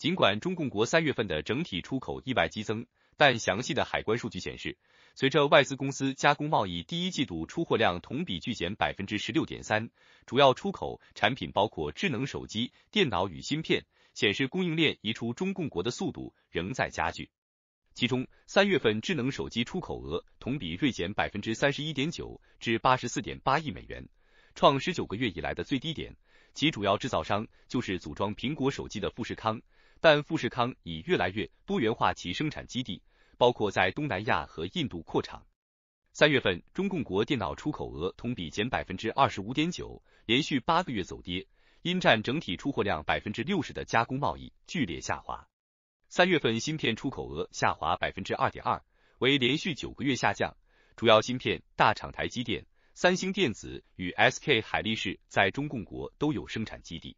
尽管中共国三月份的整体出口意外激增，但详细的海关数据显示，随着外资公司加工贸易第一季度出货量同比巨减百分之十六点三，主要出口产品包括智能手机、电脑与芯片，显示供应链移出中共国的速度仍在加剧。其中，三月份智能手机出口额同比锐减百分之三十一点九，至八十四点八亿美元。创十九个月以来的最低点，其主要制造商就是组装苹果手机的富士康，但富士康已越来越多元化其生产基地，包括在东南亚和印度扩厂。三月份，中共国电脑出口额同比减百分之二十五点九，连续八个月走跌，因占整体出货量百分之六十的加工贸易剧烈下滑。三月份芯片出口额下滑百分之二点二，为连续九个月下降，主要芯片大厂台积电。三星电子与 SK 海力士在中共国都有生产基地。